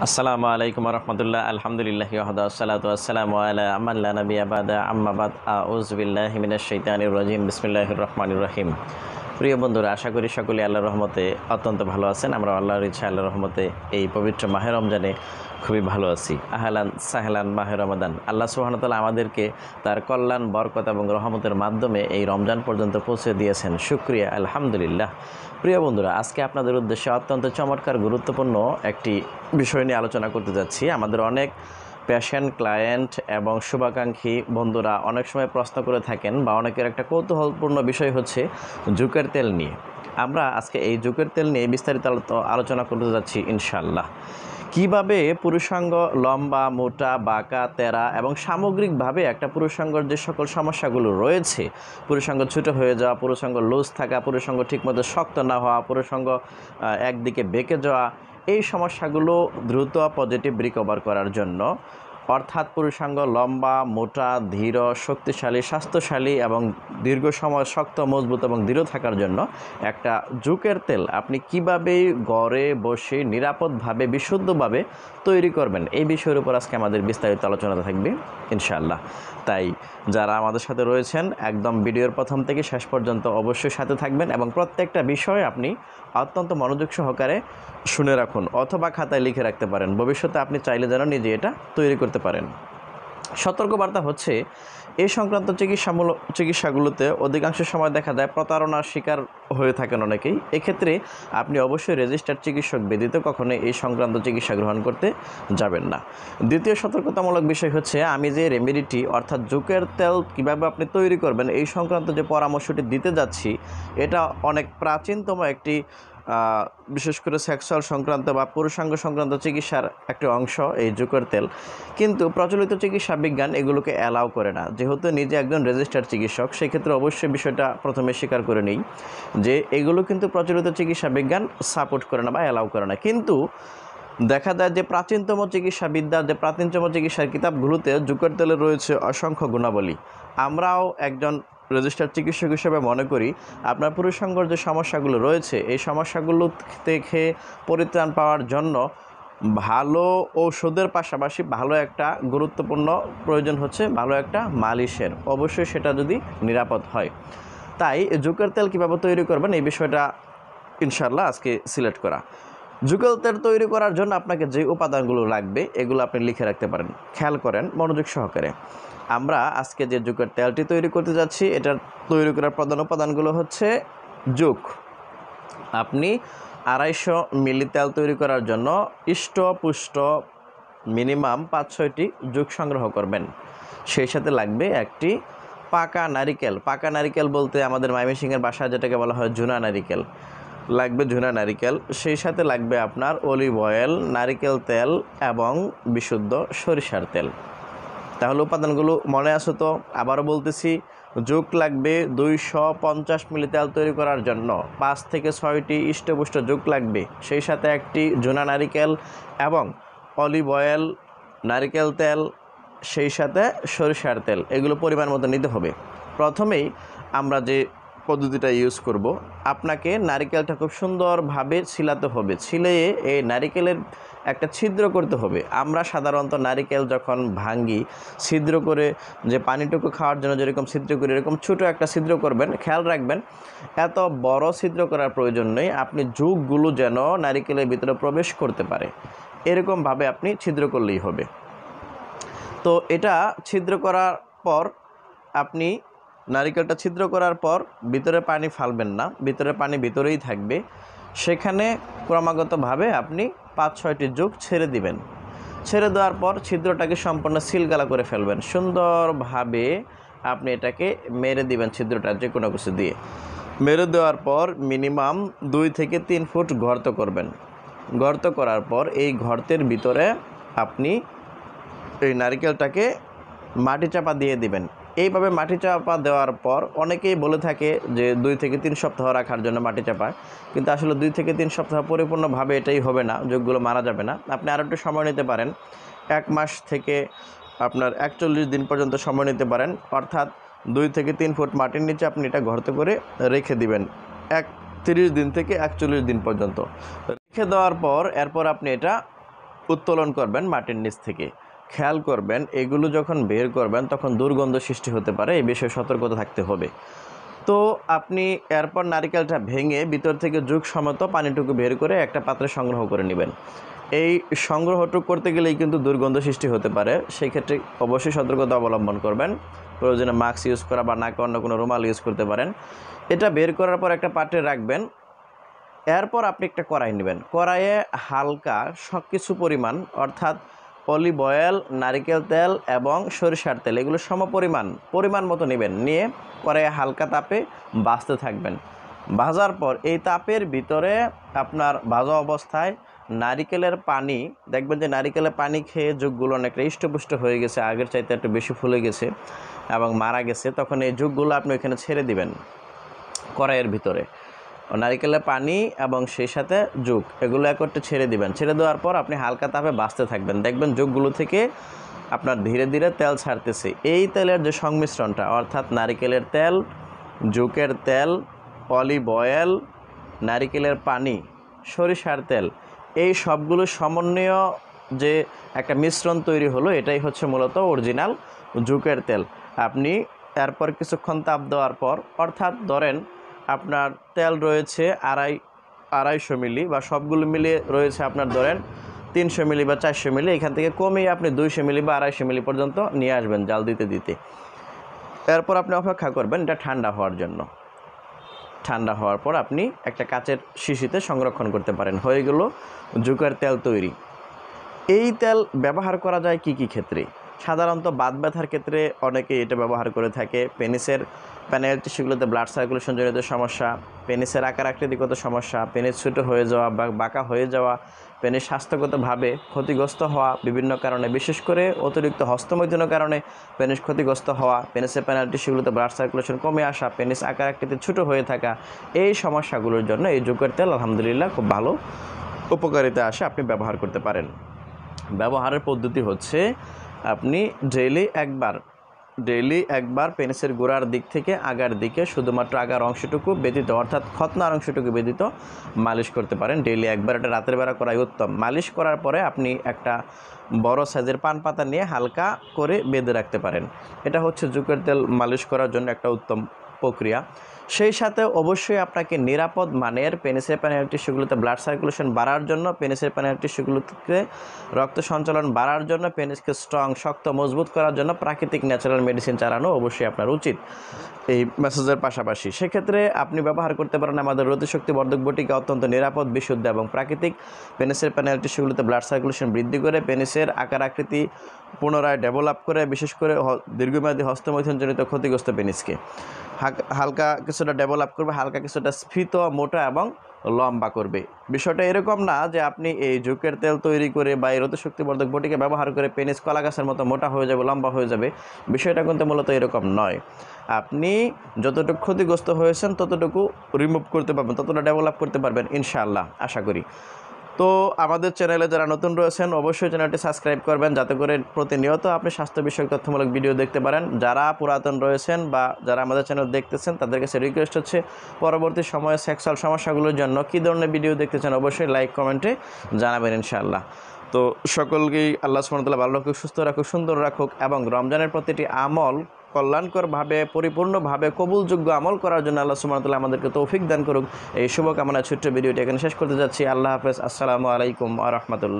السلام عليكم ورحمة الله الحمد لله وحدة والصلاة والسلام على أمن لا نبي أبدا أما بعد أعوذ بالله من الشيطان الرجيم بسم الله الرحمن الرحيم প্রিয় বন্ধুরা আশা করি সকলে আল্লাহ রহমতে অত্যন্ত ভালো আছেন আমরা আল্লাহর ইচ্ছা আল্লাহ রহমতে এই পবিত্র মাহের রমজানে খুবই ভালো আছি আহলান সাহেলান মাহের রমাদান আল্লাহ সুহানতাল্লাহ আমাদেরকে তার কল্যাণ বরকত এবং রহমতের মাধ্যমে এই রমজান পর্যন্ত পৌঁছে দিয়েছেন সুক্রিয়া আলহামদুলিল্লাহ প্রিয় বন্ধুরা আজকে আপনাদের উদ্দেশ্যে অত্যন্ত চমৎকার গুরুত্বপূর্ণ একটি বিষয় নিয়ে আলোচনা করতে যাচ্ছি আমাদের অনেক পেশেন্ট ক্লায়েন্ট এবং শুভাকাঙ্ক্ষী বন্ধুরা অনেক সময় প্রশ্ন করে থাকেন বা অনেকের একটা কৌতূহলপূর্ণ বিষয় হচ্ছে জুকের তেল নিয়ে আমরা আজকে এই জুকের তেল নিয়ে বিস্তারিত আলোচনা করতে যাচ্ছি ইনশাল্লাহ কিভাবে পুরুষাঙ্গ লম্বা মোটা বাঁকা তেরা এবং সামগ্রিকভাবে একটা পুরুষাঙ্গর যে সকল সমস্যাগুলো রয়েছে পুরুষাঙ্গ ছোটো হয়ে যাওয়া পুরুষাঙ্গ লুজ থাকা পুরুষাঙ্গ ঠিকমতো শক্ত না হওয়া পুরুষাঙ্গ একদিকে বেঁকে যাওয়া এই সমস্যাগুলো দ্রুত পজিটিভ রিকভার করার জন্য অর্থাৎ পুরুষাঙ্গ লম্বা মোটা ধীর শক্তিশালী স্বাস্থ্যশালী এবং দীর্ঘ সময় শক্ত মজবুত এবং দৃঢ় থাকার জন্য একটা জুকের তেল আপনি কিভাবে গড়ে বসে নিরাপদভাবে বিশুদ্ধভাবে তৈরি করবেন এই বিষয়ের উপর আজকে আমাদের বিস্তারিত আলোচনা থাকবে ইনশাআল্লাহ তাই যারা আমাদের সাথে রয়েছেন একদম ভিডিওর প্রথম থেকে শেষ পর্যন্ত অবশ্যই সাথে থাকবেন এবং প্রত্যেকটা বিষয় আপনি অত্যন্ত মনোযোগ সহকারে শুনে রাখুন অথবা খাতায় লিখে রাখতে পারেন ভবিষ্যতে আপনি চাইলে যেন নিজে এটা তৈরি করতে পারেন সতর্কবার্তা হচ্ছে এ সংক্রান্ত চিকিৎসামূলক চিকিৎসাগুলোতে অধিকাংশ সময় দেখা যায় প্রতারণার শিকার হয়ে থাকেন অনেকেই এক্ষেত্রে আপনি অবশ্যই রেজিস্টার্ড চিকিৎসক ব্যতীত কখনো এই সংক্রান্ত চিকিৎসা গ্রহণ করতে যাবেন না দ্বিতীয় সতর্কতামূলক বিষয় হচ্ছে আমি যে রেমেডিটি অর্থাৎ জুকের তেল কীভাবে আপনি তৈরি করবেন এই সংক্রান্ত যে পরামর্শটি দিতে যাচ্ছি এটা অনেক প্রাচীনতম একটি বিশেষ করে সেক্সুয়াল সংক্রান্ত বা পুরুষাঙ্গ সংক্রান্ত চিকিৎসার একটি অংশ এই জুকর তেল কিন্তু প্রচলিত চিকিৎসা বিজ্ঞান এগুলোকে অ্যালাউ করে না যেহেতু নিজে একজন রেজিস্টার্ড চিকিৎসক সেক্ষেত্রে অবশ্যই বিষয়টা প্রথমে স্বীকার করে নিই যে এগুলো কিন্তু প্রচলিত চিকিৎসা বিজ্ঞান সাপোর্ট করে না বা অ্যালাউ করে না কিন্তু দেখা যায় যে প্রাচীনতম চিকিৎসাবিদ্যা যে প্রাচীনতম চিকিৎসার কিতাবগুলোতে জুকোর তেলে রয়েছে অসংখ্য গুণাবলী আমরাও একজন রেজিস্টার চিকিৎসক হিসেবে মনে করি আপনার পুরুষাঙ্গর যে সমস্যাগুলো রয়েছে এই সমস্যাগুলো থেকে পরিত্রাণ পাওয়ার জন্য ভালো ওষুধের পাশাপাশি ভালো একটা গুরুত্বপূর্ণ প্রয়োজন হচ্ছে ভালো একটা মালিশের অবশ্যই সেটা যদি নিরাপদ হয় তাই জুকের তেল কীভাবে তৈরি করবেন এই বিষয়টা ইনশাল্লাহ আজকে সিলেক্ট করা যুগল তেল তৈরি করার জন্য আপনাকে যে উপাদানগুলো লাগবে এগুলো আপনি লিখে রাখতে পারেন খেয়াল করেন মনোযোগ সহকারে আমরা আজকে যে যুগের তেলটি তৈরি করতে যাচ্ছি এটার তৈরি করার প্রধান উপাদানগুলো হচ্ছে যুগ আপনি আড়াইশো মিলি তেল তৈরি করার জন্য ইষ্টপুষ্ট মিনিমাম পাঁচ ছয়টি যুগ সংগ্রহ করবেন সেই সাথে লাগবে একটি পাকা নারিকেল পাকা নারিকেল বলতে আমাদের মাইমিসিংয়ের বাসায় যেটাকে বলা হয় জুনা নারিকেল লাগবে ঝুনা নারিকেল সেই সাথে লাগবে আপনার অলিভ অয়েল নারিকেল তেল এবং বিশুদ্ধ সরিষার তেল তাহলে উপাদানগুলো মনে আসো তো আবারও বলতেছি যোগ লাগবে দুইশো পঞ্চাশ মিলি তেল তৈরি করার জন্য পাঁচ থেকে ছয়টি ইষ্টপুষ্ট যোগ লাগবে সেই সাথে একটি জোনা নারিকেল এবং অলিভ অয়েল নারিকেল তেল সেই সাথে সরিষার তেল এগুলো পরিমাণ মতো নিতে হবে প্রথমেই আমরা যে পদ্ধতিটা ইউজ করব। আপনাকে নারিকেলটা খুব সুন্দরভাবে ছিলাতে হবে ছিলে এই নারিকেলের একটা ছিদ্র করতে হবে আমরা সাধারণত নারিকেল যখন ভাঙ্গি ছিদ্র করে যে পানিটুকু খাওয়ার জন্য যেরকম ছিদ্র করি এরকম ছোটো একটা ছিদ্র করবেন খেয়াল রাখবেন এত বড় ছিদ্র করার প্রয়োজন নেই আপনি যুগগুলো যেন নারিকেলের ভিতরে প্রবেশ করতে পারে এরকমভাবে আপনি ছিদ্র করলেই হবে তো এটা ছিদ্র করার পর আপনি নারিকেলটা ছিদ্র করার পর ভিতরে পানি ফালবেন না ভিতরে পানি ভিতরেই থাকবে সেখানে ক্রমাগতভাবে আপনি পাঁচ ছয়টি যুগ ছেড়ে দিবেন ছেড়ে দেওয়ার পর ছিদ্রটাকে সম্পূর্ণ সিলগালা করে ফেলবেন সুন্দরভাবে আপনি এটাকে মেরে দিবেন ছিদ্রটা যে কোনো কিছু দিয়ে মেরে দেওয়ার পর মিনিমাম দুই থেকে তিন ফুট গর্ত করবেন গর্ত করার পর এই ঘর্তের ভিতরে আপনি এই নারিকেলটাকে মাটি চাপা দিয়ে দিবেন এইভাবে মাটি চাপা দেওয়ার পর অনেকেই বলে থাকে যে দুই থেকে তিন সপ্তাহ রাখার জন্য মাটি চাপা কিন্তু আসলে দুই থেকে তিন সপ্তাহ পরিপূর্ণভাবে এটাই হবে না যোগগুলো মারা যাবে না আপনি আরও একটু সময় নিতে পারেন এক মাস থেকে আপনার একচল্লিশ দিন পর্যন্ত সময় নিতে পারেন অর্থাৎ দুই থেকে তিন ফুট মাটির নিচে আপনি এটা গর্ত করে রেখে দিবেন এক তিরিশ দিন থেকে একচল্লিশ দিন পর্যন্ত রেখে দেওয়ার পর এরপর আপনি এটা উত্তোলন করবেন মাটির নিচ থেকে খেয়াল করবেন এগুলো যখন বের করবেন তখন দুর্গন্ধ সৃষ্টি হতে পারে এই বিষয়ে সতর্কতা থাকতে হবে তো আপনি এরপর নারিকেলটা ভেঙে ভিতর থেকে যুগ সমত পানিটুকু বের করে একটা পাত্রে সংগ্রহ করে নেবেন এই সংগ্রহটুক করতে গেলেই কিন্তু দুর্গন্ধ সৃষ্টি হতে পারে সেই ক্ষেত্রে অবশ্যই সতর্কতা অবলম্বন করবেন প্রয়োজনে মাস্ক ইউজ করা বা নাকে অন্য কোনো রুমাল ইউজ করতে পারেন এটা বের করার পর একটা পাত্রে রাখবেন এরপর আপনি একটা কড়াই নেবেন কড়াইয়ে হালকা সব কিছু পরিমাণ অর্থাৎ অলিভ অয়েল নারিকেল তেল এবং সরিষার তেল এগুলো সম পরিমাণ পরিমাণ মতো নেবেন নিয়ে পরে হালকা তাপে বাঁচতে থাকবেন ভাজার পর এই তাপের ভিতরে আপনার ভাজা অবস্থায় নারিকেলের পানি দেখবেন যে নারিকেলের পানি খেয়ে যুগগুলো অনেকটা ইষ্টপুষ্ট হয়ে গেছে আগের চাইতে একটু বেশি ফুলে গেছে এবং মারা গেছে তখন এই যুগগুলো আপনি ওইখানে ছেড়ে দিবেন কড়াইয়ের ভিতরে নারিকেলের পানি এবং সেই সাথে যুগ এগুলো একত্রে ছেড়ে দিবেন ছেড়ে দেওয়ার পর আপনি হালকা তাপে বাঁচতে থাকবেন দেখবেন যুগগুলো থেকে আপনার ধীরে ধীরে তেল ছাড়তেছে এই তেলের যে সংমিশ্রণটা অর্থাৎ নারিকেলের তেল যুগের তেল অলিভ অয়েল নারিকেলের পানি সরিষার তেল এই সবগুলো সমন্বয় যে একটা মিশ্রণ তৈরি হলো এটাই হচ্ছে মূলত অরিজিনাল যুগের তেল আপনি তারপর কিছুক্ষণ তাপ দেওয়ার পর অর্থাৎ ধরেন আপনার তেল রয়েছে আড়াই আড়াইশো মিলি বা সবগুলো মিলিয়ে রয়েছে আপনার ধরেন তিনশো মিলি বা চারশো মিলি এখান থেকে কমেই আপনি দুইশো মিলি বা আড়াইশো মিলি পর্যন্ত নিয়ে আসবেন জাল দিতে দিতে এরপর আপনি অপেক্ষা করবেন এটা ঠান্ডা হওয়ার জন্য ঠান্ডা হওয়ার পর আপনি একটা কাচের শিশিতে সংরক্ষণ করতে পারেন হয়ে গেল জুকার তেল তৈরি এই তেল ব্যবহার করা যায় কি কি ক্ষেত্রে সাধারণত বাত ব্যথার ক্ষেত্রে অনেকে এটা ব্যবহার করে থাকে পেনিসের প্যানেলটি সেগুলোতে ব্লাড সার্কুলেশন জনিত সমস্যা পেনিসের আকার আকৃতিগত সমস্যা পেনিস ছোটো হয়ে যাওয়া বা বাঁকা হয়ে যাওয়া পেনিস স্বাস্থ্যগতভাবে ক্ষতিগ্রস্ত হওয়া বিভিন্ন কারণে বিশেষ করে অতিরিক্ত হস্তমৈদিনের কারণে পেনিস ক্ষতিগ্রস্ত হওয়া পেনিসের প্যানেল টিস্যুগুলোতে ব্লাড সার্কুলেশন কমে আসা পেনিস আকার আকৃতি ছোটো হয়ে থাকা এই সমস্যাগুলোর জন্য এই যুগের তেল আলহামদুলিল্লাহ খুব ভালো উপকারিতা আসে আপনি ব্যবহার করতে পারেন ব্যবহারের পদ্ধতি হচ্ছে আপনি ডেইলি একবার ডেইলি একবার পেনিসের গোড়ার দিক থেকে আগার দিকে শুধুমাত্র আগার অংশটুকু ব্যতীত অর্থাৎ খতনার অংশটুকু ব্যতীত মালিশ করতে পারেন ডেইলি একবার এটা রাতের বেলা করাই উত্তম মালিশ করার পরে আপনি একটা বড় সাইজের পান পাতা নিয়ে হালকা করে বেঁধে রাখতে পারেন এটা হচ্ছে জুকের তেল মালিশ করার জন্য একটা উত্তম প্রক্রিয়া সেই সাথে অবশ্যই আপনাকে নিরাপদ মানের পেনিসের প্যানিয়ার টিস্যুগুলোতে ব্লাড সার্কুলেশন বাড়ার জন্য পেনিসের প্যানিয়ার টিস্যুগুলোতে রক্ত সঞ্চালন বাড়ার জন্য পেনিসকে স্ট্রং শক্ত মজবুত করার জন্য প্রাকৃতিক ন্যাচারাল মেডিসিন চালানো অবশ্যই আপনার উচিত এই মেসেজের পাশাপাশি সেক্ষেত্রে আপনি ব্যবহার করতে পারেন আমাদের রতিশক্তি বর্ধক বটিকে অত্যন্ত নিরাপদ বিশুদ্ধ এবং প্রাকৃতিক পেনিসের প্যানিয়ার টিস্যুগুলোতে ব্লাড সার্কুলেশন বৃদ্ধি করে পেনিসের আকার আকৃতি পুনরায় ডেভেলপ করে বিশেষ করে দীর্ঘমেয়াদী হস্তমৈথনজনিত ক্ষতিগ্রস্ত পেনিসকে হালকা কিছুটা ডেভেলপ করবে হালকা কিছুটা স্ফীত মোটা এবং লম্বা করবে বিষয়টা এরকম না যে আপনি এই জুকের তেল তৈরি করে বা এই শক্তিবর্ধক বটিকে ব্যবহার করে পেনিস কলা গাছের মতো মোটা হয়ে যাবে লম্বা হয়ে যাবে বিষয়টা কিন্তু মূলত এরকম নয় আপনি যতটুকু ক্ষতিগ্রস্ত হয়েছেন ততটুকু রিমুভ করতে পারবেন ততটা ডেভেলপ করতে পারবেন ইনশাআল্লাহ আশা করি তো আমাদের চ্যানেলে যারা নতুন রয়েছেন অবশ্যই চ্যানেলটি সাবস্ক্রাইব করবেন যাতে করে প্রতিনিয়ত আপনি স্বাস্থ্য বিষয়ক তথ্যমূলক ভিডিও দেখতে পারেন যারা পুরাতন রয়েছেন বা যারা আমাদের চ্যানেল দেখতেছেন তাদের কাছে রিকোয়েস্ট হচ্ছে পরবর্তী সময়ে সেক্সুয়াল সমস্যাগুলোর জন্য কী ধরনের ভিডিও দেখতে চান অবশ্যই লাইক কমেন্টে জানাবেন ইনশাআল্লাহ তো সকলকেই আল্লাহ সুমতলা ভালো রাখুক সুস্থ রাখুক সুন্দর রাখুক এবং রমজানের প্রতিটি আমল কল্যাণকরভাবে পরিপূর্ণভাবে কবুলযোগ্য আমল করার জন্য আল্লাহ সুমনতাল্লাহ আমাদেরকে তৌফিক দান করুক এই শুভকামনা ছোট্ট ভিডিওটি এখানে শেষ করতে যাচ্ছি আল্লাহ হাফেজ আসসালামু আলাইকুম আ রহমতুল্লাহ